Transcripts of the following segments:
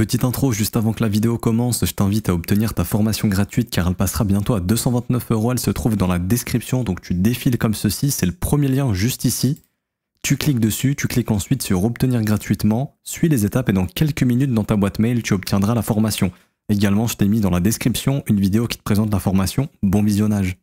Petite intro juste avant que la vidéo commence, je t'invite à obtenir ta formation gratuite car elle passera bientôt à 229 euros. Elle se trouve dans la description, donc tu défiles comme ceci. C'est le premier lien juste ici. Tu cliques dessus, tu cliques ensuite sur obtenir gratuitement, suis les étapes et dans quelques minutes dans ta boîte mail, tu obtiendras la formation. Également, je t'ai mis dans la description une vidéo qui te présente la formation. Bon visionnage.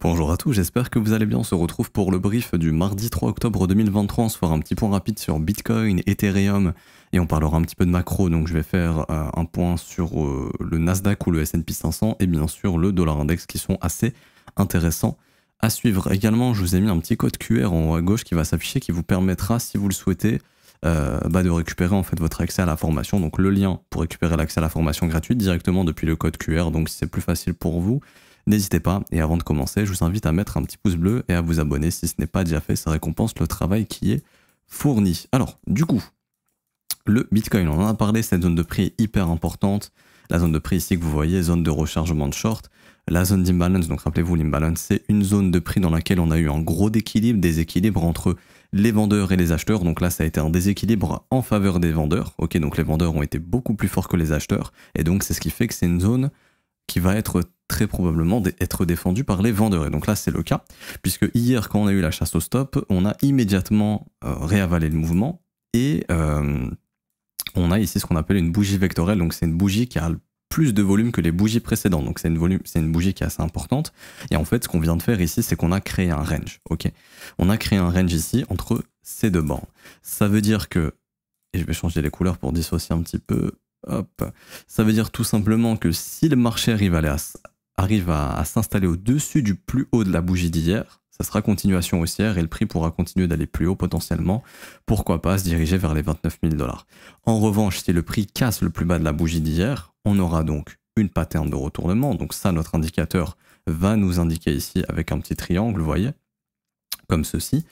Bonjour à tous, j'espère que vous allez bien. On se retrouve pour le brief du mardi 3 octobre 2023. On se fera un petit point rapide sur Bitcoin, Ethereum et on parlera un petit peu de macro. Donc je vais faire euh, un point sur euh, le Nasdaq ou le S&P 500 et bien sûr le dollar index qui sont assez intéressants à suivre. Également, je vous ai mis un petit code QR en haut à gauche qui va s'afficher qui vous permettra, si vous le souhaitez, euh, bah, de récupérer en fait votre accès à la formation. Donc le lien pour récupérer l'accès à la formation gratuite directement depuis le code QR. Donc c'est plus facile pour vous. N'hésitez pas, et avant de commencer, je vous invite à mettre un petit pouce bleu et à vous abonner si ce n'est pas déjà fait, ça récompense le travail qui est fourni. Alors, du coup, le Bitcoin, on en a parlé, cette zone de prix est hyper importante. La zone de prix ici que vous voyez, zone de rechargement de short. La zone d'imbalance, donc rappelez-vous, l'imbalance, c'est une zone de prix dans laquelle on a eu un gros déséquilibre, déséquilibre entre les vendeurs et les acheteurs. Donc là, ça a été un déséquilibre en faveur des vendeurs. Ok, donc les vendeurs ont été beaucoup plus forts que les acheteurs. Et donc, c'est ce qui fait que c'est une zone qui va être très probablement être défendu par les vendeurs. Et donc là, c'est le cas, puisque hier, quand on a eu la chasse au stop, on a immédiatement euh, réavalé le mouvement et euh, on a ici ce qu'on appelle une bougie vectorelle Donc c'est une bougie qui a plus de volume que les bougies précédentes. Donc c'est une, bougie qui est assez importante. Et en fait, ce qu'on vient de faire ici, c'est qu'on a créé un range. Ok, on a créé un range ici entre ces deux bancs Ça veut dire que, et je vais changer les couleurs pour dissocier un petit peu. Hop. Ça veut dire tout simplement que si le marché arrive à, arrive à, s'installer au-dessus du plus haut de la bougie d'hier, ça sera continuation haussière et le prix pourra continuer d'aller plus haut potentiellement, pourquoi pas se diriger vers les 29 000 dollars. En revanche, si le prix casse le plus bas de la bougie d'hier, on aura donc une pattern de retournement, donc ça notre indicateur va nous indiquer ici avec un petit triangle, vous voyez, comme ceci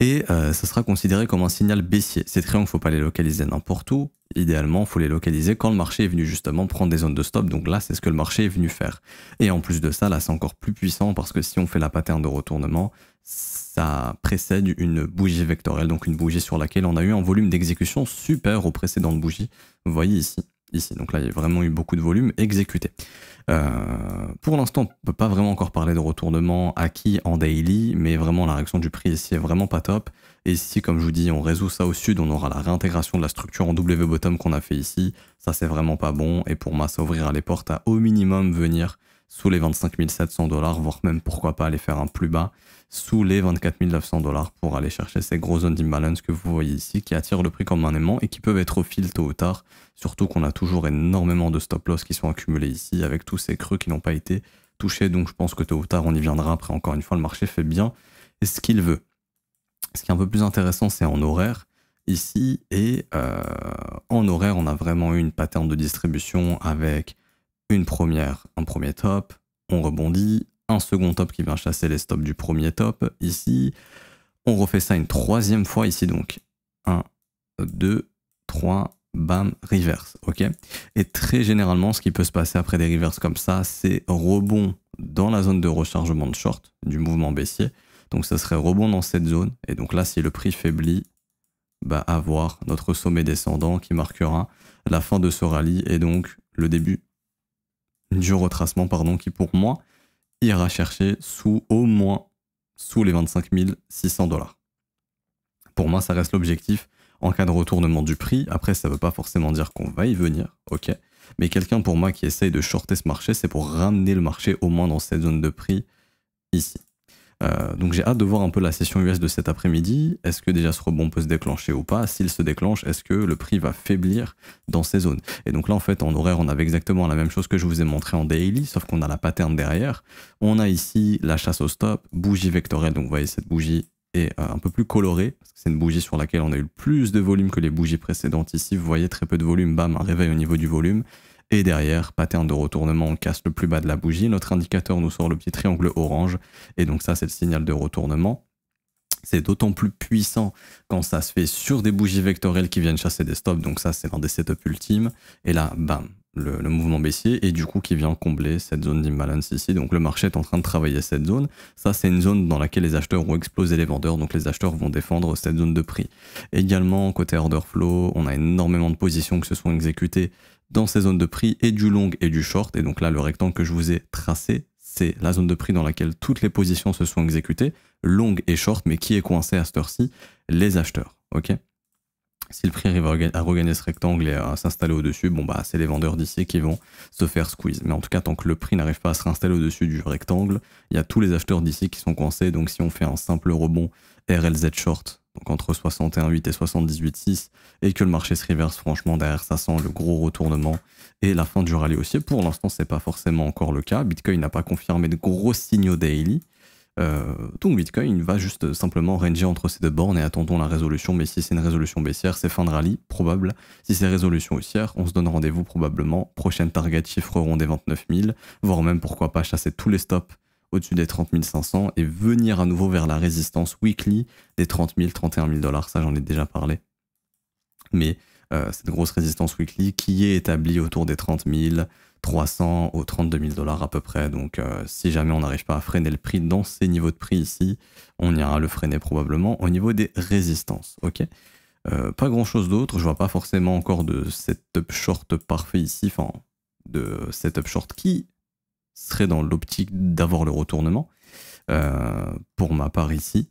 et ça euh, sera considéré comme un signal baissier. Ces triangles, faut pas les localiser n'importe où. Idéalement, il faut les localiser quand le marché est venu justement prendre des zones de stop. Donc là, c'est ce que le marché est venu faire. Et en plus de ça, là, c'est encore plus puissant parce que si on fait la pattern de retournement, ça précède une bougie vectorielle, donc une bougie sur laquelle on a eu un volume d'exécution super aux précédentes bougies. Vous voyez ici. Donc là, il y a vraiment eu beaucoup de volume exécuté. Euh, pour l'instant, on ne peut pas vraiment encore parler de retournement acquis en daily, mais vraiment la réaction du prix ici est vraiment pas top. Et si, comme je vous dis, on résout ça au sud, on aura la réintégration de la structure en W bottom qu'on a fait ici. Ça, c'est vraiment pas bon. Et pour moi, ça ouvrira les portes à au minimum venir sous les 25 700 dollars, voire même pourquoi pas aller faire un plus bas sous les 24 900 dollars pour aller chercher ces gros zones d'imbalance que vous voyez ici qui attirent le prix comme un aimant et qui peuvent être au fil tôt ou tard, surtout qu'on a toujours énormément de stop loss qui sont accumulés ici avec tous ces creux qui n'ont pas été touchés, donc je pense que tôt ou tard on y viendra après encore une fois le marché fait bien ce qu'il veut. Ce qui est un peu plus intéressant c'est en horaire ici et euh, en horaire on a vraiment eu une pattern de distribution avec une première, un premier top, on rebondit, un second top qui vient chasser les stops du premier top ici. On refait ça une troisième fois ici donc. 1, 2, 3, bam, reverse. Ok Et très généralement, ce qui peut se passer après des reverses comme ça, c'est rebond dans la zone de rechargement de short du mouvement baissier. Donc ça serait rebond dans cette zone. Et donc là, si le prix faiblit, bah, avoir notre sommet descendant qui marquera la fin de ce rallye et donc le début du retracement, pardon, qui pour moi ira chercher sous au moins sous les 25 600 dollars. Pour moi, ça reste l'objectif en cas de retournement du prix. Après, ça ne veut pas forcément dire qu'on va y venir, ok. Mais quelqu'un pour moi qui essaye de shorter ce marché, c'est pour ramener le marché au moins dans cette zone de prix ici. Euh, donc j'ai hâte de voir un peu la session US de cet après-midi. Est-ce que déjà ce rebond peut se déclencher ou pas S'il se déclenche, est-ce que le prix va faiblir dans ces zones Et donc là, en fait, en horaire, on avait exactement la même chose que je vous ai montré en daily, sauf qu'on a la pattern derrière. On a ici la chasse au stop, bougie vectorelle Donc vous voyez, cette bougie est euh, un peu plus colorée, c'est une bougie sur laquelle on a eu plus de volume que les bougies précédentes. Ici, vous voyez très peu de volume, bam, un réveil au niveau du volume. Et derrière, pattern de retournement, on casse le plus bas de la bougie, notre indicateur nous sort le petit triangle orange, et donc ça c'est le signal de retournement. C'est d'autant plus puissant quand ça se fait sur des bougies vectorielles qui viennent chasser des stops, donc ça c'est l'un des setups ultimes, et là, bam, le, mouvement baissier et du coup qui vient combler cette zone d'imbalance ici. Donc le marché est en train de travailler cette zone. Ça, c'est une zone dans laquelle les acheteurs ont explosé les vendeurs, donc les acheteurs vont défendre cette zone de prix. Également, côté order flow, on a énormément de positions qui se sont exécutées dans ces zones de prix et du long et du short. Et donc là, le rectangle que je vous ai tracé, c'est la zone de prix dans laquelle toutes les positions se sont exécutées, long et short, mais qui est coincé à cette heure-ci Les acheteurs. ok si le prix arrive à regagner ce rectangle et à s'installer au-dessus, bon bah c'est les vendeurs d'ici qui vont se faire squeeze. Mais en tout cas, tant que le prix n'arrive pas à se réinstaller au-dessus du rectangle, il y a tous les acheteurs d'ici qui sont coincés. Donc si on fait un simple rebond RLZ short, donc entre 61,8 et 78,6, et que le marché se reverse, franchement, derrière ça sent le gros retournement et la fin du rallye haussier. Pour l'instant, ce n'est pas forcément encore le cas. Bitcoin n'a pas confirmé de gros signaux daily. Euh, Bitcoin va juste simplement ranger entre ces deux bornes et attendons la résolution. Mais si c'est une résolution baissière, c'est fin de rallye, probable. Si c'est résolution haussière, on se donne rendez-vous probablement. Prochaine target chiffreront des 29 000, voire même pourquoi pas chasser tous les stops au-dessus des 30 500 et venir à nouveau vers la résistance weekly des 30 000, 31 000 dollars. Ça, j'en ai déjà parlé. Mais euh, cette grosse résistance weekly qui est établie autour des 30 300 ou 32 000 dollars à peu près. Donc euh, si jamais on n'arrive pas à freiner le prix dans ces niveaux de prix ici, on ira le freiner probablement au niveau des résistances. Ok euh, pas grand chose d'autre, je vois pas forcément encore de setup short parfait ici, enfin de setup short qui serait dans l'optique d'avoir le retournement. pour ma part ici,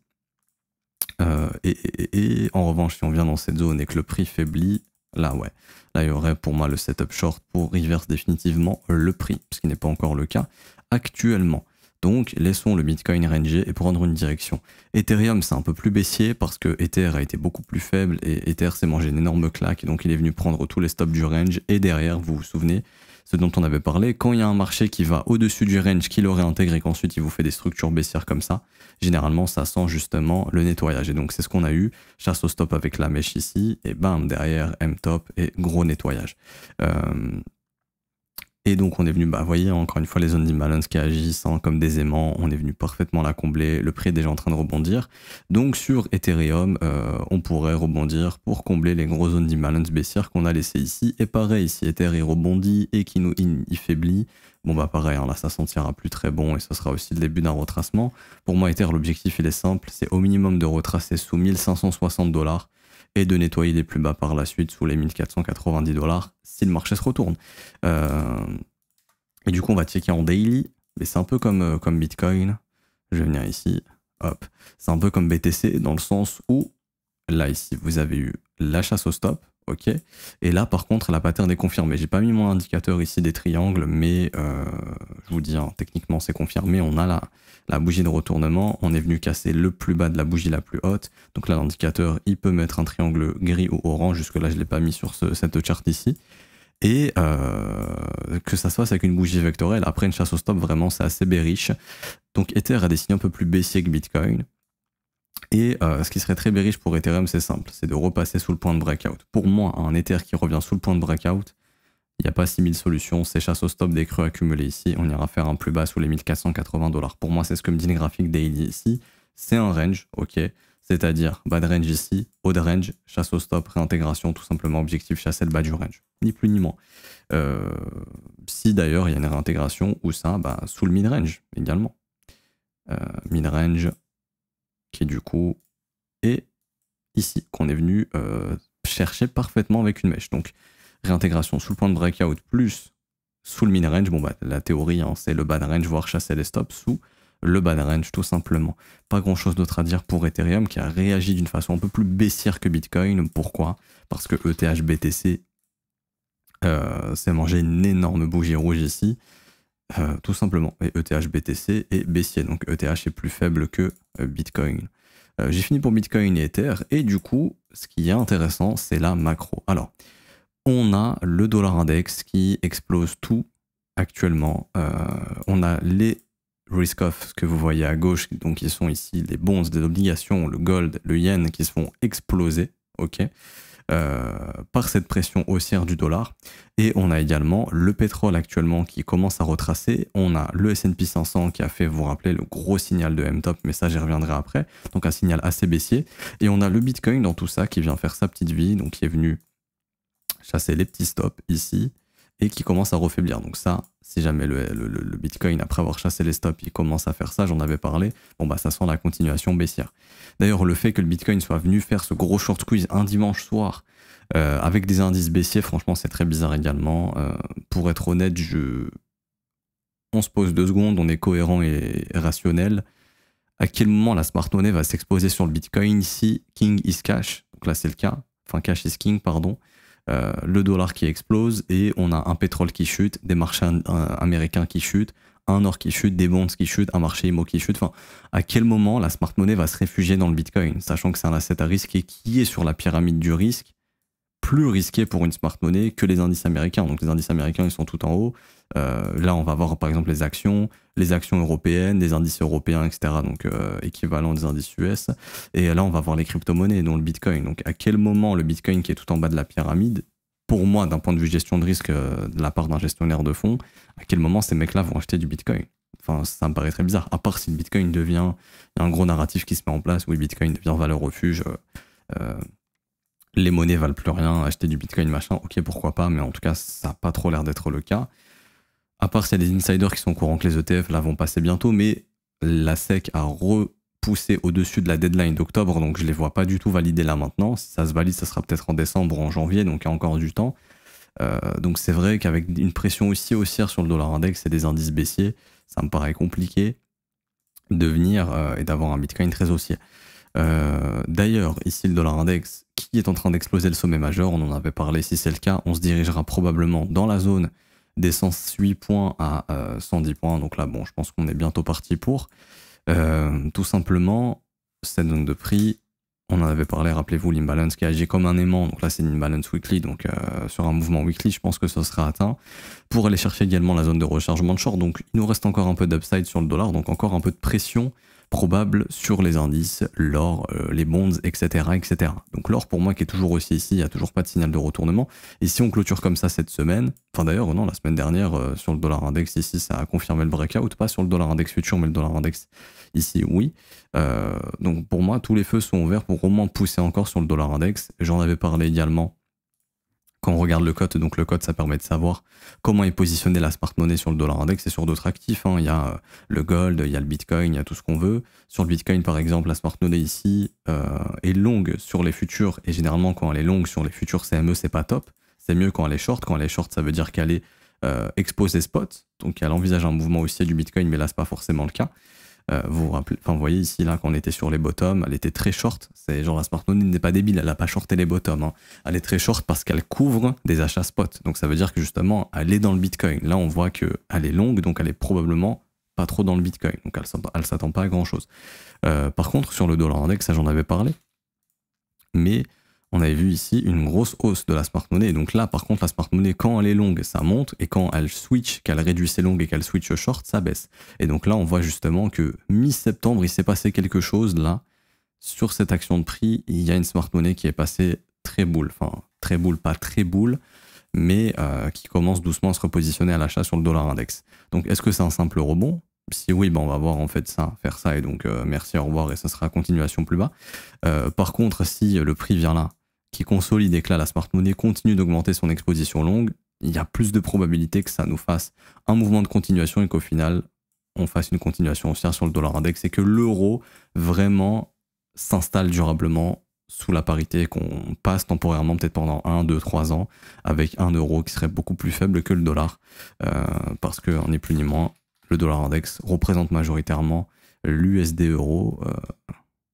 euh, et, en revanche, si on vient dans cette zone et que le prix faiblit, là ouais, là il y aurait pour moi le setup short pour reverse définitivement le prix, ce qui n'est pas encore le cas actuellement. Donc laissons le Bitcoin ranger et prendre une direction. Ethereum c'est un peu plus baissier parce que Ether a été beaucoup plus faible et Ether s'est mangé une énorme claque donc il est venu prendre tous les stops du range et derrière, vous vous souvenez, ce dont on avait parlé, quand il y a un marché qui va au-dessus du range qu'il aurait intégré, qu'ensuite il vous fait des structures baissières comme ça, généralement ça sent justement le nettoyage. Et donc c'est ce qu'on a eu, chasse au stop avec la mèche ici, et bam, derrière M-top et gros nettoyage. Euh, et donc on est venu, bah vous voyez, encore une fois, les zones d'imbalance qui agissent hein, comme des aimants, on est venu parfaitement la combler, le prix est déjà en train de rebondir. Donc sur Ethereum, euh, on pourrait rebondir pour combler les grosses zones d'imbalance baissières qu'on a laissées ici. Et pareil, si Ether il rebondit et qui nous il, faiblit, bon bah pareil, hein, là ça sentira plus très bon et ce sera aussi le début d'un retracement. Pour moi Ether, l'objectif il est simple, c'est au minimum de retracer sous 1560 dollars et de nettoyer les plus bas par la suite sous les 1490 dollars si le marché se retourne. Euh, et du coup, on va checker en daily, mais c'est un peu comme, euh, comme Bitcoin. Je vais venir ici, hop. C'est un peu comme BTC dans le sens où, là ici, vous avez eu la chasse au stop, Ok. Et là, par contre, la pattern est confirmée. J'ai pas mis mon indicateur ici des triangles, mais euh, je vous dis, hein, techniquement, c'est confirmé. On a la, la bougie de retournement. On est venu casser le plus bas de la bougie la plus haute. Donc là, l'indicateur, il peut mettre un triangle gris ou orange. Jusque-là, je l'ai pas mis sur cette charte ici. Et euh, que ça se fasse avec une bougie vectorielle, après une chasse au stop, vraiment, c'est assez bériche. Donc Ether a des signes un peu plus baissiers que Bitcoin. Et euh, ce qui serait très riche pour Ethereum, c'est simple, c'est de repasser sous le point de breakout. Pour moi, hein, un Ether qui revient sous le point de breakout, il n'y a pas 6000 solutions, c'est chasse au stop des creux accumulés ici, on ira faire un plus bas sous les 1480 dollars. Pour moi, c'est ce que me dit le graphique daily ici, c'est un range, ok, c'est-à-dire bad range ici, haut range, chasse au stop, réintégration, tout simplement, objectif chasser le bas du range, ni plus ni moins. Euh, si d'ailleurs il y a une réintégration, ou ça, bah, sous le mid-range également. Euh, mid-range, qui du coup et ici, qu'on est venu euh, chercher parfaitement avec une mèche. Donc réintégration sous le point de breakout plus sous le min range. Bon bah la théorie hein, c'est le bad range, voire chasser les stops sous le bad range tout simplement. Pas grand chose d'autre à dire pour Ethereum qui a réagi d'une façon un peu plus baissière que Bitcoin. Pourquoi Parce que ETH BTC euh, s'est mangé une énorme bougie rouge ici. Euh, tout simplement. Et ETH BTC est baissier, donc ETH est plus faible que euh, Bitcoin. Euh, j'ai fini pour Bitcoin et Ether, et du coup, ce qui est intéressant, c'est la macro. Alors, on a le dollar index qui explose tout actuellement. on a les risk-off que vous voyez à gauche, donc qui sont ici les bonds, des obligations, le gold, le yen qui se font exploser. ok euh, par cette pression haussière du dollar. Et on a également le pétrole actuellement qui commence à retracer. On a le S&P 500 qui a fait, vous rappeler le gros signal de M-top, mais ça j'y reviendrai après. Donc un signal assez baissier. Et on a le Bitcoin dans tout ça qui vient faire sa petite vie, donc qui est venu chasser les petits stops ici, qui commence à refaiblir. Donc ça, si jamais le, Bitcoin, après avoir chassé les stops, il commence à faire ça, j'en avais parlé, bon bah ça sent la continuation baissière. D'ailleurs, le fait que le Bitcoin soit venu faire ce gros short quiz un dimanche soir euh, avec des indices baissiers, franchement c'est très bizarre également. Euh, pour être honnête, je... on se pose deux secondes, on est cohérent et rationnel. À quel moment la smart money va s'exposer sur le Bitcoin si King is cash Donc là c'est le cas, enfin cash is king, pardon. Euh, le dollar qui explose et on a un pétrole qui chute, des marchés euh, américains qui chutent, un or qui chute, des bonds qui chutent, un marché IMO qui chute. Enfin, à quel moment la smart money va se réfugier dans le bitcoin, sachant que c'est un asset à risque et qui est sur la pyramide du risque plus risqué pour une smart money que les indices américains. Donc les indices américains, ils sont tout en haut. Euh, là, on va voir par exemple les actions, les actions européennes, les indices européens, etc. Donc euh, équivalent des indices US. Et là, on va voir les crypto-monnaies, dont le Bitcoin. Donc à quel moment le Bitcoin, qui est tout en bas de la pyramide, pour moi, d'un point de vue gestion de risque euh, de la part d'un gestionnaire de fonds, à quel moment ces mecs-là vont acheter du Bitcoin Enfin, ça me paraît très bizarre. À part si le Bitcoin devient, il y a un gros narratif qui se met en place où le Bitcoin devient valeur refuge les monnaies valent plus rien, acheter du bitcoin, machin, ok, pourquoi pas, mais en tout cas, ça n'a pas trop l'air d'être le cas. À part s'il y a des insiders qui sont au courant que les ETF là vont passer bientôt, mais la SEC a repoussé au-dessus de la deadline d'octobre, donc je les vois pas du tout valider là maintenant. Si ça se valide, ça sera peut-être en décembre ou en janvier, donc il y a encore du temps. Euh, donc c'est vrai qu'avec une pression aussi haussière sur le dollar index et des indices baissiers, ça me paraît compliqué de venir euh, et d'avoir un bitcoin très haussier. Euh, d'ailleurs, ici le dollar index, qui est en train d'exploser le sommet majeur. On en avait parlé, si c'est le cas, on se dirigera probablement dans la zone des 108 points à 110 euh, points. Donc là, bon, je pense qu'on est bientôt parti pour. Euh, tout simplement, cette zone de prix, on en avait parlé, rappelez-vous, l'imbalance qui agit comme un aimant. Donc là, c'est une imbalance weekly. Donc euh, sur un mouvement weekly, je pense que ce sera atteint. Pour aller chercher également la zone de rechargement de short. Donc il nous reste encore un peu d'upside sur le dollar. Donc encore un peu de pression probable sur les indices, l'or, euh, les bonds, etc., etc. Donc l'or pour moi qui est toujours aussi ici, il n'y a toujours pas de signal de retournement. Et si on clôture comme ça cette semaine, enfin d'ailleurs non, la semaine dernière euh, sur le dollar index ici, ça a confirmé le breakout, pas sur le dollar index futur, mais le dollar index ici, oui. Euh, donc pour moi, tous les feux sont ouverts pour au moins pousser encore sur le dollar index. J'en avais parlé également quand on regarde le code, donc le code, ça permet de savoir comment est positionnée la smart money sur le dollar index et sur d'autres actifs. Hein. Il y a euh, le gold, il y a le bitcoin, il y a tout ce qu'on veut. Sur le bitcoin, par exemple, la smart money ici euh, est longue sur les futurs et généralement, quand elle est longue sur les futurs CME, c'est pas top. C'est mieux quand elle est short. Quand elle est short, ça veut dire qu'elle est euh, exposée spot. Donc elle envisage un mouvement aussi du bitcoin, mais là, c'est pas forcément le cas. Euh, vous rappelez, voyez ici là qu'on était sur les bottoms, elle était très short. C'est genre la Smart n'est pas débile, elle n'a pas shorté les bottoms. Hein. Elle est très short parce qu'elle couvre des achats spot. Donc ça veut dire que justement, elle est dans le Bitcoin. Là, on voit que elle est longue, donc elle est probablement pas trop dans le Bitcoin. Donc elle ne s'attend pas à grand chose. Euh, par contre, sur le dollar index, ça j'en avais parlé. Mais on avait vu ici une grosse hausse de la smart money. donc là, par contre, la smart money, quand elle est longue, ça monte, et quand elle switch, qu'elle réduit ses longues et qu'elle switch short, ça baisse. Et donc là, on voit justement que mi-septembre, il s'est passé quelque chose là. Sur cette action de prix, il y a une smart money qui est passée très boule, enfin très boule, pas très boule, mais euh, qui commence doucement à se repositionner à l'achat sur le dollar index. Donc est-ce que c'est un simple rebond si oui, ben on va voir en fait ça, faire ça, et donc euh, merci, au revoir, et ça sera continuation plus bas. Euh, par contre, si le prix vient là, qui consolide et que la smart money continue d'augmenter son exposition longue, il y a plus de probabilité que ça nous fasse un mouvement de continuation et qu'au final, on fasse une continuation haussière sur le dollar index et que l'euro vraiment s'installe durablement sous la parité qu'on passe temporairement, peut-être pendant 1, 2, 3 ans, avec un euro qui serait beaucoup plus faible que le dollar, euh, parce qu'on n'est plus ni moins, le dollar index représente majoritairement l'USD euro. Euh,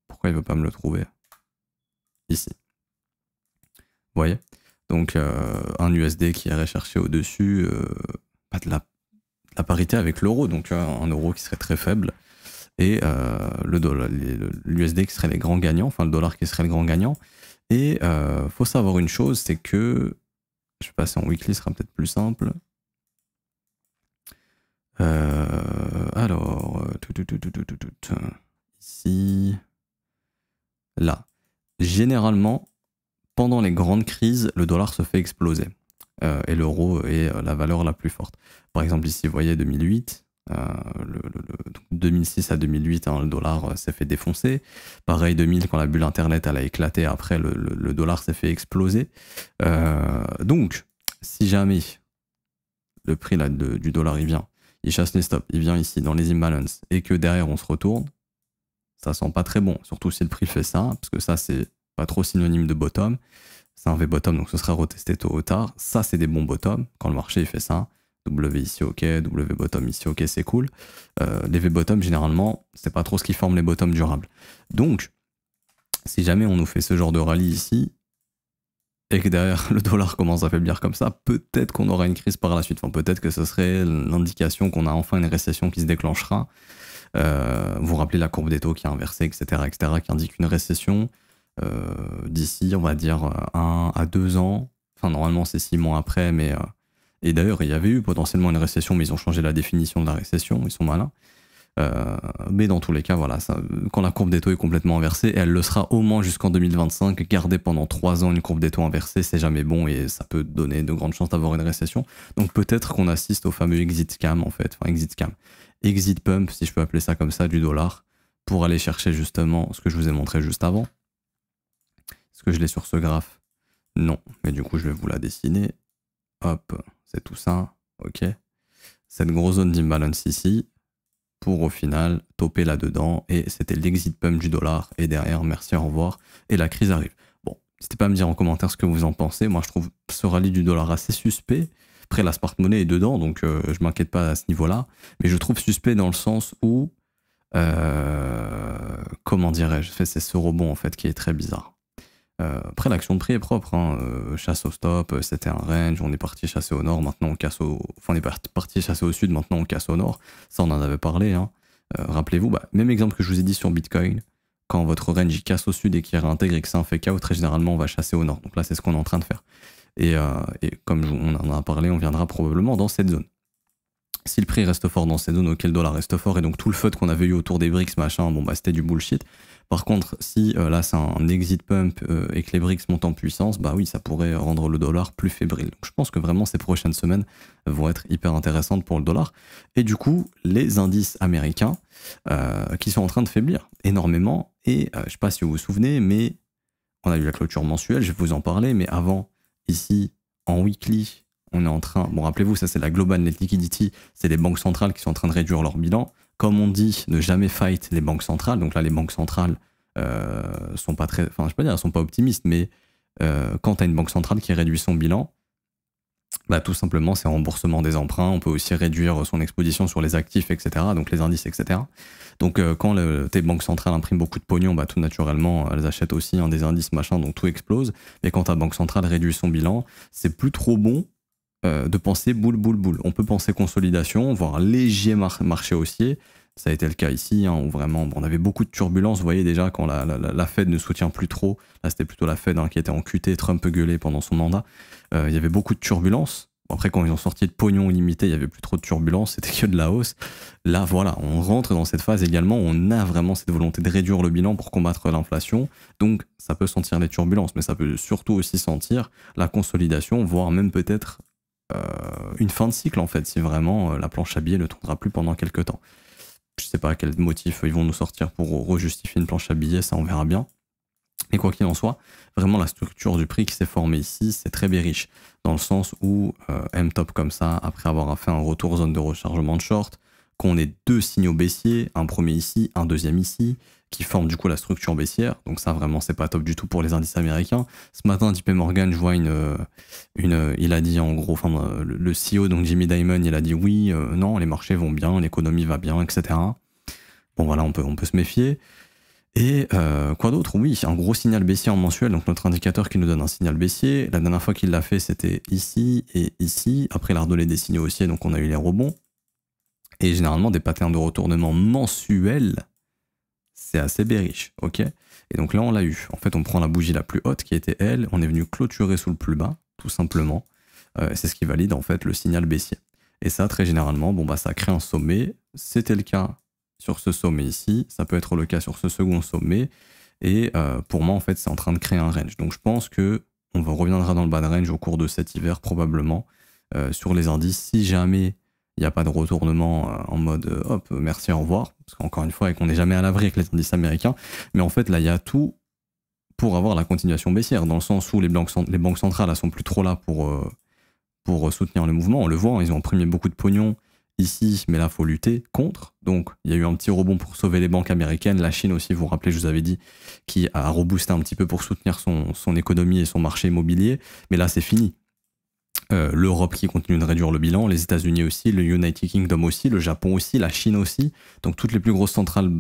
pourquoi il ne veut pas me le trouver Ici voyez Donc un USD qui irait chercher au-dessus, pas de la, parité avec l'euro, donc un euro qui serait très faible, et le dollar, l'USD qui serait les grands gagnants, enfin le dollar qui serait le grand gagnant. Et faut savoir une chose, c'est que, je vais passer en weekly, ce sera peut-être plus simple. alors, ici, là. Généralement, pendant les grandes crises, le dollar se fait exploser. Euh, et l'euro est euh, la valeur la plus forte. Par exemple, ici, vous voyez 2008, euh, le, 2006 à 2008, hein, le dollar s'est fait défoncer. Pareil, 2000, quand la bulle Internet elle a éclaté, après, le, dollar s'est fait exploser. donc, si jamais le prix là, du dollar, il vient, il chasse les stops, il vient ici, dans les imbalances, et que derrière, on se retourne, ça sent pas très bon. Surtout si le prix fait ça, parce que ça, c'est trop synonyme de bottom. C'est un V bottom, donc ce sera retesté tôt ou tard. Ça, c'est des bons bottoms quand le marché fait ça. W ici ok, W bottom ici ok, c'est cool. Euh, les V bottom généralement, c'est pas trop ce qui forme les bottoms durables. Donc, si jamais on nous fait ce genre de rallye ici, et que derrière le dollar commence à faiblir comme ça, peut-être qu'on aura une crise par la suite. Enfin, peut-être que ce serait l'indication qu'on a enfin une récession qui se déclenchera. Euh, vous rappelez la courbe des taux qui est inversée, etc., etc., qui indique une récession. Euh, d'ici, on va dire, un à deux ans. Enfin, normalement, c'est six mois après, mais. Euh, et d'ailleurs, il y avait eu potentiellement une récession, mais ils ont changé la définition de la récession, ils sont malins. Euh, mais dans tous les cas, voilà, quand la courbe des taux est complètement inversée, elle le sera au moins jusqu'en 2025. Garder pendant trois ans une courbe des taux inversée, c'est jamais bon et ça peut donner de grandes chances d'avoir une récession. Donc peut-être qu'on assiste au fameux exit cam en fait, enfin exit cam, exit pump si je peux appeler ça comme ça du dollar pour aller chercher justement ce que je vous ai montré juste avant. Est-ce que je l'ai sur ce graphe Non. Mais du coup, je vais vous la dessiner. Hop, c'est tout ça. OK. Cette grosse zone d'imbalance ici, pour au final toper là-dedans. Et c'était l'exit pump du dollar. Et derrière, merci, au revoir. Et la crise arrive. Bon, n'hésitez pas à me dire en commentaire ce que vous en pensez. Moi, je trouve ce rallye du dollar assez suspect. Après, la smart money est dedans, donc je euh, je m'inquiète pas à ce niveau-là. Mais je trouve suspect dans le sens où, euh, comment dirais-je, c'est ce rebond en fait qui est très bizarre. Euh, après, l'action de prix est propre. Hein. Euh, chasse au stop, euh, c'était un range. On est parti chasser au nord, maintenant on casse au. Enfin, on est parti chasser au sud, maintenant on casse au nord. Ça, on en avait parlé. Hein. Rappelez-vous, bah, même exemple que je vous ai dit sur Bitcoin. Quand votre range casse au sud et qu'il réintègre et que ça fait fait très généralement on va chasser au nord. Donc là, c'est ce qu'on est en train de faire. et comme on en a parlé, on viendra probablement dans cette zone si le prix reste fort dans ces zones, ok, le dollar reste fort, et donc tout le feu qu'on avait eu autour des BRICS, machin, bon, bah, c'était du bullshit. Par contre, si euh, là, c'est un exit pump euh, et que les BRICS montent en puissance, bah oui, ça pourrait rendre le dollar plus fébrile. Donc, je pense que vraiment, ces prochaines semaines vont être hyper intéressantes pour le dollar. Et du coup, les indices américains euh, qui sont en train de faiblir énormément. Et je sais pas si vous vous souvenez, mais on a eu la clôture mensuelle, je vais vous en parler, mais avant, ici, en weekly, on est en train, bon rappelez-vous, ça c'est la global net liquidity, c'est les banques centrales qui sont en train de réduire leur bilan. Comme on dit, ne jamais fight les banques centrales. Donc là, les banques centrales euh, sont pas très, enfin je peux dire, elles sont pas optimistes, mais euh, quand tu une banque centrale qui réduit son bilan, bah, tout simplement c'est remboursement des emprunts. On peut aussi réduire son exposition sur les actifs, etc. Donc les indices, etc. Donc euh, quand le, tes banques centrales impriment beaucoup de pognon, bah, tout naturellement elles achètent aussi des indices, machin, donc tout explose. Mais quand ta banque centrale réduit son bilan, c'est plus trop bon euh, de penser boule, boule, boule. On peut penser consolidation, voire léger marché haussier. Ça a été le cas ici, hein, où vraiment on avait beaucoup de turbulences. Vous voyez déjà quand la, Fed ne soutient plus trop, là c'était plutôt la Fed hein, qui était en QT, Trump gueulé pendant son mandat. Euh, il y avait beaucoup de turbulences. Après, quand ils ont sorti de pognon illimité, il n'y avait plus trop de turbulences, c'était que de la hausse. Là, voilà, on rentre dans cette phase également on a vraiment cette volonté de réduire le bilan pour combattre l'inflation. Donc, ça peut sentir les turbulences, mais ça peut surtout aussi sentir la consolidation, voire même peut-être euh, une fin de cycle en fait, si vraiment euh, la planche à billets ne tournera plus pendant quelques temps. Je sais pas à quel motif euh, ils vont nous sortir pour rejustifier une planche à billets, ça on verra bien. Mais quoi qu'il en soit, vraiment la structure du prix qui s'est formée ici, c'est très riche, dans le sens où M-top comme ça, après avoir fait un retour zone de rechargement de short, qu'on ait deux signaux baissiers, un premier ici, un deuxième ici, qui forment du coup la structure baissière. Donc ça vraiment c'est pas top du tout pour les indices américains. Ce matin, JP Morgan, je vois une, euh, euh, il a dit en gros, euh, le, CEO donc Jimmy Diamond, il a dit oui, non, les marchés vont bien, l'économie va bien, etc. Bon voilà, on peut on peut se méfier. Et quoi d'autre Oui, un gros signal baissier en mensuel, donc notre indicateur qui nous donne un signal baissier. La dernière fois qu'il l'a fait, c'était ici et ici, après redonné des signaux haussiers, donc on a eu les rebonds et généralement des patterns de retournement mensuels, c'est assez bériche, ok Et donc là, on l'a eu. En fait, on prend la bougie la plus haute qui était elle, on est venu clôturer sous le plus bas, tout simplement. Euh, c'est ce qui valide en fait le signal baissier. Et ça, très généralement, bon bah ça crée un sommet. C'était le cas sur ce sommet ici, ça peut être le cas sur ce second sommet. Et euh, pour moi, en fait, c'est en train de créer un range. Donc je pense que on reviendra dans le bad range au cours de cet hiver probablement euh, sur les indices. Si jamais il n'y a pas de retournement euh, en mode euh, hop, merci, au revoir. Parce qu'encore une fois, et qu'on n'est jamais à l'abri avec les indices américains. Mais en fait, là, il y a tout pour avoir la continuation baissière, dans le sens où les banques, les banques centrales, ne sont plus trop là pour, euh, pour soutenir le mouvement. On le voit, hein, ils ont imprimé beaucoup de pognon ici, mais là, il faut lutter contre. Donc, il y a eu un petit rebond pour sauver les banques américaines. La Chine aussi, vous vous rappelez, je vous avais dit, qui a reboosté un petit peu pour soutenir son économie et son marché immobilier. Mais là, c'est fini. Euh, l'Europe qui continue de réduire le bilan, les États-Unis aussi, le United Kingdom aussi, le Japon aussi, la Chine aussi. Donc toutes les plus grosses centrales,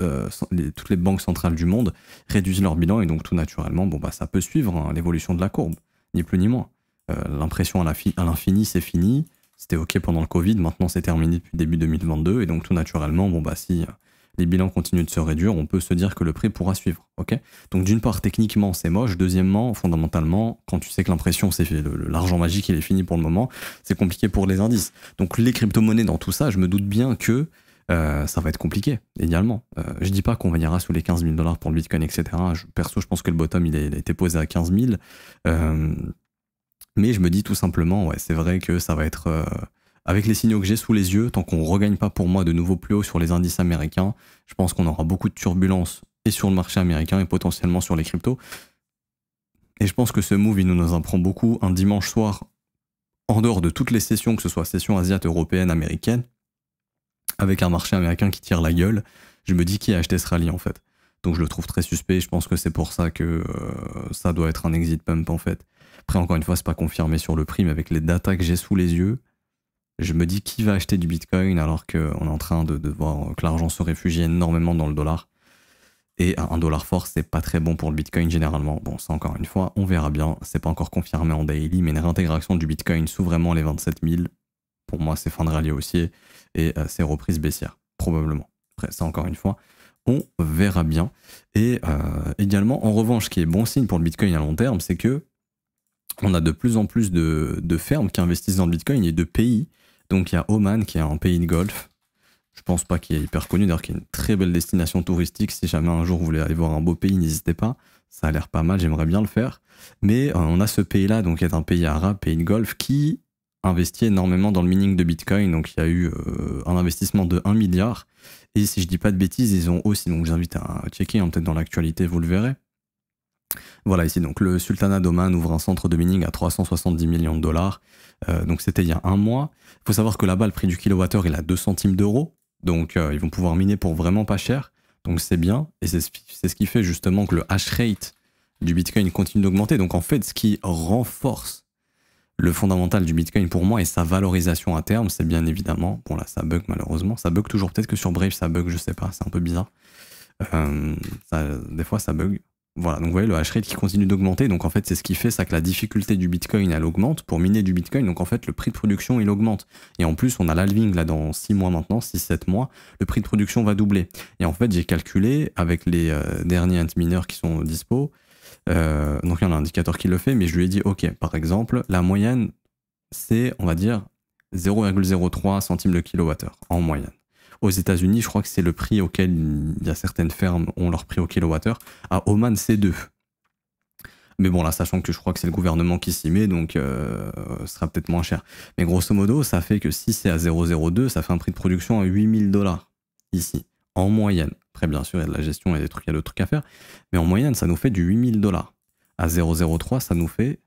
euh, toutes les banques centrales du monde réduisent leur bilan et donc tout naturellement, bon bah ça peut suivre hein, l'évolution de la courbe, ni plus ni moins. Euh, l'impression à l'infini, c'est fini. C'était ok pendant le Covid, maintenant c'est terminé depuis début 2022 et donc tout naturellement, bon bah si les bilans continuent de se réduire, on peut se dire que le prix pourra suivre. ok Donc d'une part, techniquement, c'est moche. Deuxièmement, fondamentalement, quand tu sais que l'impression, c'est l'argent magique, il est fini pour le moment, c'est compliqué pour les indices. Donc les crypto-monnaies dans tout ça, je me doute bien que euh, ça va être compliqué, idéalement. Je euh, je dis pas qu'on arriver sous les 15 000 dollars pour le Bitcoin, etc. Je, perso, je pense que le bottom, il a, été posé à 15 000. Euh, mais je me dis tout simplement, ouais, c'est vrai que ça va être avec les signaux que j'ai sous les yeux, tant qu'on ne regagne pas pour moi de nouveau plus haut sur les indices américains, je pense qu'on aura beaucoup de turbulences et sur le marché américain et potentiellement sur les cryptos. Et je pense que ce move, il nous en prend beaucoup un dimanche soir, en dehors de toutes les sessions, que ce soit session asiate, européenne, américaine, avec un marché américain qui tire la gueule, je me dis qui a acheté ce rallye en fait. Donc je le trouve très suspect, je pense que c'est pour ça que euh, ça doit être un exit pump en fait. Après encore une fois, c'est pas confirmé sur le prix, mais avec les datas que j'ai sous les yeux, je me dis qui va acheter du Bitcoin alors qu'on est en train de, voir que l'argent se réfugie énormément dans le dollar. Et un dollar fort, c'est pas très bon pour le Bitcoin généralement. Bon, ça encore une fois, on verra bien. C'est pas encore confirmé en daily, mais une réintégration du Bitcoin sous vraiment les 27 000, pour moi, c'est fin de rallye haussier et euh, c'est reprise baissière, probablement. Après, ça encore une fois, on verra bien. Et euh, également, en revanche, ce qui est bon signe pour le Bitcoin à long terme, c'est que on a de plus en plus de fermes qui investissent dans le Bitcoin et de pays donc il y a Oman qui est un pays de golf. Je pense pas qu'il est hyper connu, d'ailleurs qu'il est une très belle destination touristique. Si jamais un jour vous voulez aller voir un beau pays, n'hésitez pas. Ça a l'air pas mal, j'aimerais bien le faire. Mais euh, on a ce pays-là, donc qui est un pays arabe, pays de golf, qui investit énormément dans le mining de Bitcoin. Donc il y a eu euh, un investissement de 1 milliard. Et si je dis pas de bêtises, ils ont aussi, donc j'invite à checker, hein, peut-être dans l'actualité, vous le verrez. Voilà, ici, donc le Sultanat d'Oman ouvre un centre de mining à 370 millions de dollars. Euh, donc c'était il y a un mois. Il faut savoir que là-bas, le prix du kilowattheure, est à 2 centimes d'euros. Donc euh, ils vont pouvoir miner pour vraiment pas cher. Donc c'est bien. Et c'est ce qui fait justement que le hash rate du Bitcoin continue d'augmenter. Donc en fait, ce qui renforce le fondamental du Bitcoin pour moi et sa valorisation à terme, c'est bien évidemment, bon là ça bug malheureusement, ça bug toujours, peut-être que sur Brave ça bug, je sais pas, c'est un peu bizarre. Euh, des fois ça bug, voilà, donc vous voyez le hash rate qui continue d'augmenter. Donc en fait, c'est ce qui fait ça que la difficulté du Bitcoin, elle augmente. Pour miner du Bitcoin, donc en fait, le prix de production, il augmente. Et en plus, on a l'alving là dans 6 mois maintenant, 6-7 mois, le prix de production va doubler. Et en fait, j'ai calculé avec les euh, derniers mineurs qui sont dispo. Euh, donc il y a un indicateur qui le fait, mais je lui ai dit, ok, par exemple, la moyenne, c'est, on va dire, 0,03 centimes le kilowattheure en moyenne. Aux États-Unis, je crois que c'est le prix auquel il y a certaines fermes ont leur prix au kilowattheure. À Oman, c'est 2. Mais bon, là, sachant que je crois que c'est le gouvernement qui s'y met, donc euh, ce sera peut-être moins cher. Mais grosso modo, ça fait que si c'est à 0,02, ça fait un prix de production à 8000 dollars ici, en moyenne. Après, bien sûr, il y a de la gestion, il y a des trucs, il y a d'autres trucs à faire. Mais en moyenne, ça nous fait du 8000 dollars. À 0,03, ça nous fait.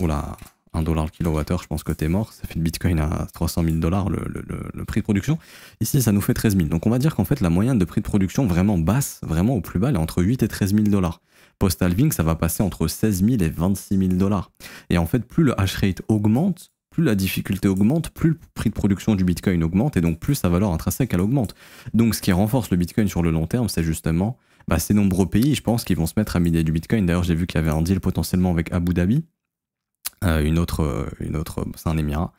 Oula, 1 dollar le kilowattheure, je pense que t'es mort. Ça fait le bitcoin à 300 000 dollars le, prix de production. Ici, ça nous fait 13 000. Donc on va dire qu'en fait, la moyenne de prix de production vraiment basse, vraiment au plus bas, elle est entre 8 et 13 000 dollars. Post-halving, ça va passer entre 16 000 et 26 000 dollars. Et en fait, plus le hash rate augmente, plus la difficulté augmente, plus le prix de production du Bitcoin augmente et donc plus sa valeur intrinsèque elle augmente. Donc ce qui renforce le Bitcoin sur le long terme, c'est justement bah, ces nombreux pays, je pense, qui vont se mettre à miner du Bitcoin. D'ailleurs, j'ai vu qu'il y avait un deal potentiellement avec Abu Dhabi euh, une autre, euh, une autre c'est un émirat.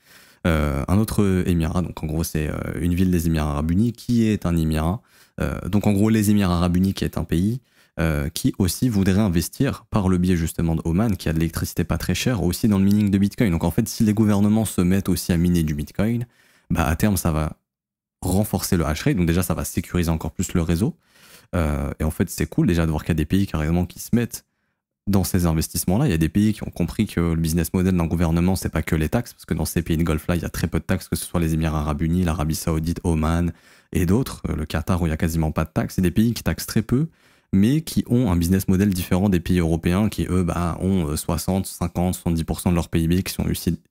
Euh, un autre émirat, donc en gros c'est une ville des Émirats arabes unis qui est un émirat. donc en gros les Émirats arabes unis qui est un pays, qui aussi voudrait investir par le biais justement de Oman, qui a de l'électricité pas très chère, aussi dans le mining de Bitcoin. Donc en fait, si les gouvernements se mettent aussi à miner du Bitcoin, bah à terme, ça va renforcer le hash rate. Donc déjà, ça va sécuriser encore plus le réseau. et en fait, c'est cool déjà de voir qu'il y a des pays carrément qui se mettent dans ces investissements-là, il y a des pays qui ont compris que le business model d'un gouvernement, c'est pas que les taxes, parce que dans ces pays de Golfe-là, il y a très peu de taxes, que ce soit les Émirats Arabes Unis, l'Arabie Saoudite, Oman et d'autres, euh, le Qatar où il y a quasiment pas de taxes, c'est des pays qui taxent très peu, mais qui ont un business model différent des pays européens qui, eux, bah, ont 60, 50, 70% de leur PIB qui sont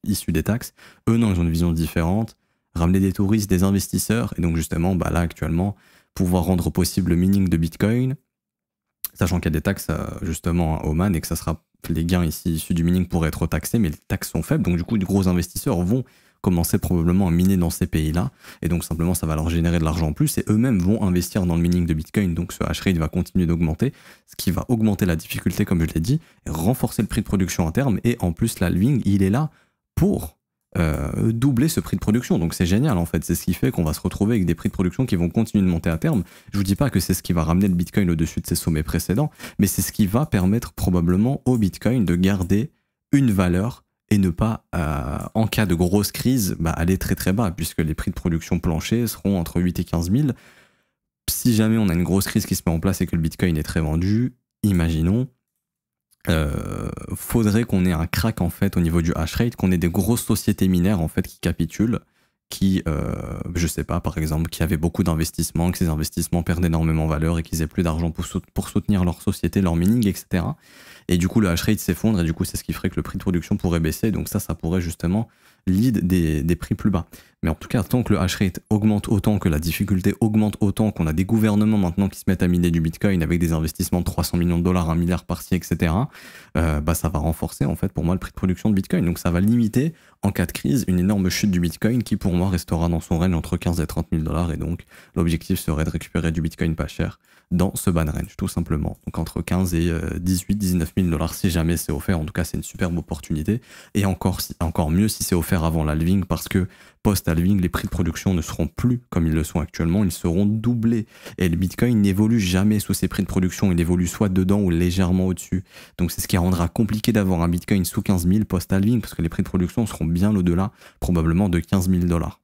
issus des taxes. Eux, non, ils ont une vision différente. Ramener des touristes, des investisseurs, et donc justement, bah, là, actuellement, pouvoir rendre possible le mining de Bitcoin, sachant qu'il y a des taxes euh, justement à Oman et que ça sera les gains ici issus du mining pourraient être taxés, mais les taxes sont faibles, donc du coup, de gros investisseurs vont commencer probablement à miner dans ces pays-là, et donc simplement ça va leur générer de l'argent en plus, et eux-mêmes vont investir dans le mining de Bitcoin, donc ce hash rate va continuer d'augmenter, ce qui va augmenter la difficulté, comme je l'ai dit, renforcer le prix de production à terme, et en plus la il est là pour euh, doubler ce prix de production. Donc c'est génial en fait, c'est ce qui fait qu'on va se retrouver avec des prix de production qui vont continuer de monter à terme. Je vous dis pas que c'est ce qui va ramener le Bitcoin au-dessus de ses sommets précédents, mais c'est ce qui va permettre probablement au Bitcoin de garder une valeur et ne pas, euh, en cas de grosse crise, bah, aller très très bas, puisque les prix de production planchés seront entre 8 et 15 000. Si jamais on a une grosse crise qui se met en place et que le Bitcoin est très vendu, imaginons, euh, faudrait qu'on ait un crack en fait au niveau du hash rate, qu'on ait des grosses sociétés minières en fait qui capitulent, qui, euh, je sais pas par exemple, qui avaient beaucoup d'investissements, que ces investissements perdent énormément de valeur et qu'ils aient plus d'argent pour, pour, soutenir leur société, leur mining, etc. Et du coup le hash rate s'effondre et du coup c'est ce qui ferait que le prix de production pourrait baisser. Donc ça, ça pourrait justement lead des, prix plus bas. Mais en tout cas, tant que le hash rate augmente autant, que la difficulté augmente autant, qu'on a des gouvernements maintenant qui se mettent à miner du Bitcoin avec des investissements de 300 millions de dollars, un milliard par-ci, etc., euh, bah, ça va renforcer en fait pour moi le prix de production de Bitcoin. Donc ça va limiter en cas de crise une énorme chute du Bitcoin qui pour moi restera dans son range entre 15 et 30 000 dollars. Et donc l'objectif serait de récupérer du Bitcoin pas cher dans ce ban range, tout simplement. Donc entre 15 et 18, 19 000 dollars si jamais c'est offert. En tout cas, c'est une superbe opportunité. Et encore, encore mieux si c'est offert avant l'alving parce que post-halving, les prix de production ne seront plus comme ils le sont actuellement, ils seront doublés. Et le Bitcoin n'évolue jamais sous ses prix de production, il évolue soit dedans ou légèrement au-dessus. Donc c'est ce qui rendra compliqué d'avoir un Bitcoin sous 15 000 post-halving parce que les prix de production seront bien au-delà, probablement de 15 000 dollars.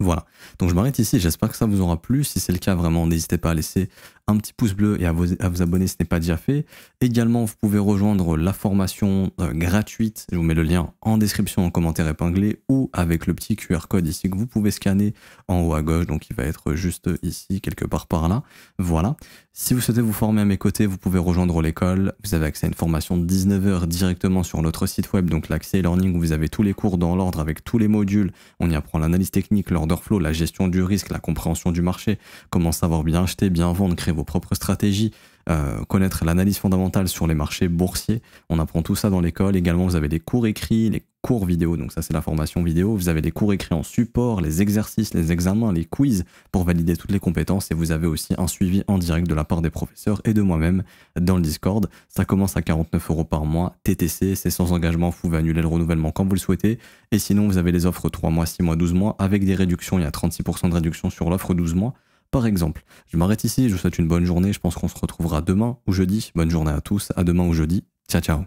Voilà. Donc je m'arrête ici. J'espère que ça vous aura plu. Si c'est le cas, vraiment, n'hésitez pas à laisser un petit pouce bleu et à vous, abonner si ce n'est pas déjà fait. Également, vous pouvez rejoindre la formation euh, gratuite, je vous mets le lien en description, en commentaire épinglé, ou avec le petit QR code ici que vous pouvez scanner en haut à gauche, donc il va être juste ici, quelque part par là. Voilà. Si vous souhaitez vous former à mes côtés, vous pouvez rejoindre l'école. Vous avez accès à une formation de 19h directement sur notre site web, donc l'accès learning où vous avez tous les cours dans l'ordre avec tous les modules. On y apprend l'analyse technique, l'order flow, la gestion du risque, la compréhension du marché, comment savoir bien acheter, bien vendre, créer vos propres stratégies, euh, connaître l'analyse fondamentale sur les marchés boursiers. On apprend tout ça dans l'école. Également, vous avez des cours écrits, les cours vidéo. Donc ça, c'est la formation vidéo. Vous avez des cours écrits en support, les exercices, les examens, les quiz pour valider toutes les compétences. Et vous avez aussi un suivi en direct de la part des professeurs et de moi-même dans le Discord. Ça commence à 49 euros par mois. TTC, c'est sans engagement. Vous pouvez annuler le renouvellement quand vous le souhaitez. Et sinon, vous avez les offres 3 mois, 6 mois, 12 mois avec des réductions. Il y a 36% de réduction sur l'offre 12 mois par exemple. Je m'arrête ici, je vous souhaite une bonne journée, je pense qu'on se retrouvera demain ou jeudi. Bonne journée à tous, à demain ou jeudi. Ciao ciao.